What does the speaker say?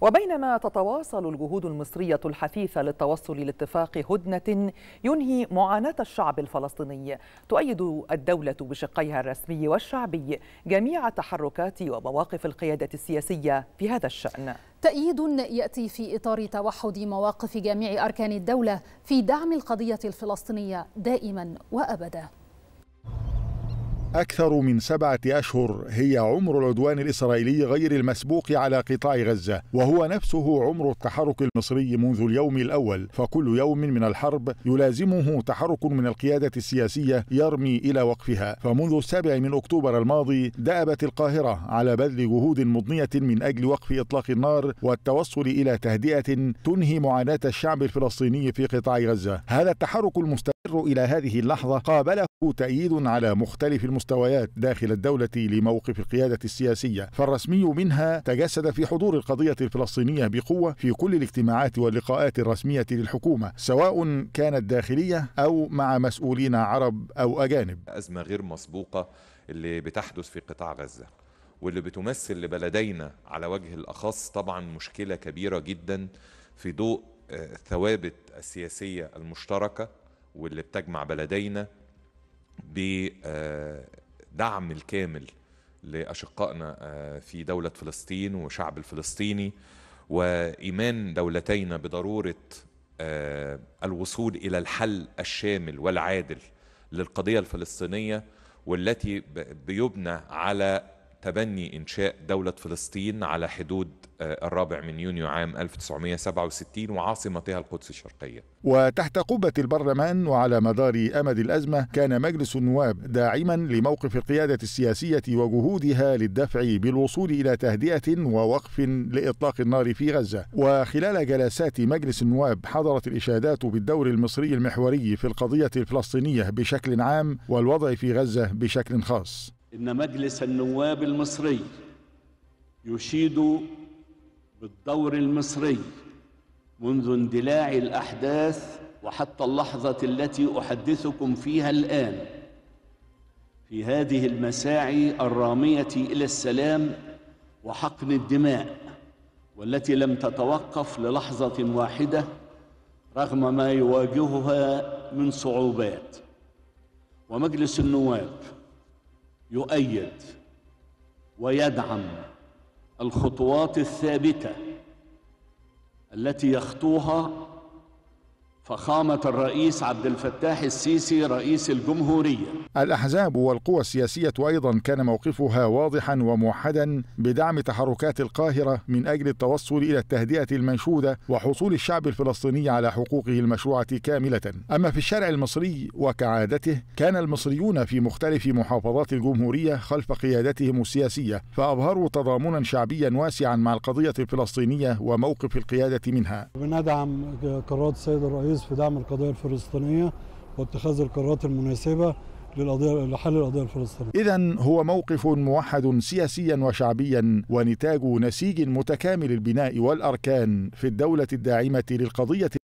وبينما تتواصل الجهود المصرية الحثيثة للتوصل لاتفاق هدنة ينهي معاناة الشعب الفلسطيني تؤيد الدولة بشقيها الرسمي والشعبي جميع تحركات ومواقف القيادة السياسية في هذا الشأن تأييد يأتي في إطار توحد مواقف جميع أركان الدولة في دعم القضية الفلسطينية دائما وأبدا أكثر من سبعة أشهر هي عمر العدوان الإسرائيلي غير المسبوق على قطاع غزة وهو نفسه عمر التحرك المصري منذ اليوم الأول فكل يوم من الحرب يلازمه تحرك من القيادة السياسية يرمي إلى وقفها فمنذ السابع من أكتوبر الماضي دأبت القاهرة على بذل جهود مضنية من أجل وقف إطلاق النار والتوصل إلى تهدئة تنهي معاناة الشعب الفلسطيني في قطاع غزة هذا التحرك المستمر يستمر إلى هذه اللحظة قابله تأييد على مختلف المستويات داخل الدولة لموقف القيادة السياسية فالرسمي منها تجسد في حضور القضية الفلسطينية بقوة في كل الاجتماعات واللقاءات الرسمية للحكومة سواء كانت داخلية أو مع مسؤولين عرب أو أجانب أزمة غير مسبوقة اللي بتحدث في قطاع غزة واللي بتمثل لبلدينا على وجه الأخص طبعا مشكلة كبيرة جدا في ضوء آه، الثوابت السياسية المشتركة واللي بتجمع بلدينا بدعم الكامل لأشقائنا آه، في دولة فلسطين وشعب الفلسطيني وإيمان دولتينا بضرورة آه، الوصول إلى الحل الشامل والعادل للقضية الفلسطينية والتي بيبنى على تبني إنشاء دولة فلسطين على حدود آه، الرابع من يونيو عام 1967 وعاصمتها القدس الشرقية وتحت قبة البرلمان وعلى مدار أمد الأزمة كان مجلس النواب داعما لموقف القيادة السياسية وجهودها للدفع بالوصول إلى تهدئة ووقف لإطلاق النار في غزة وخلال جلسات مجلس النواب حضرت الإشادات بالدور المصري المحوري في القضية الفلسطينية بشكل عام والوضع في غزة بشكل خاص إن مجلس النواب المصري يشيد بالدور المصري منذ اندلاع الأحداث وحتى اللحظة التي أحدثكم فيها الآن في هذه المساعي الرامية إلى السلام وحقن الدماء والتي لم تتوقف للحظة واحدة رغم ما يواجهها من صعوبات ومجلس النواب يؤيد ويدعم الخطوات الثابته التي يخطوها فخامة الرئيس عبد الفتاح السيسي رئيس الجمهورية. الأحزاب والقوى السياسية أيضا كان موقفها واضحا وموحدا بدعم تحركات القاهرة من أجل التوصل إلى التهدئة المنشودة وحصول الشعب الفلسطيني على حقوقه المشروعة كاملة. أما في الشارع المصري وكعادته كان المصريون في مختلف محافظات الجمهورية خلف قيادتهم السياسية فأظهروا تضامنا شعبيا واسعا مع القضية الفلسطينية وموقف القيادة منها. بندعم قرارات السيد الرئيس التركيز في دعم القضايا الفلسطينيه واتخاذ القرارات المناسبه لحل القضيه الفلسطينيه. اذا هو موقف موحد سياسيا وشعبيا ونتاج نسيج متكامل البناء والاركان في الدوله الداعمه للقضيه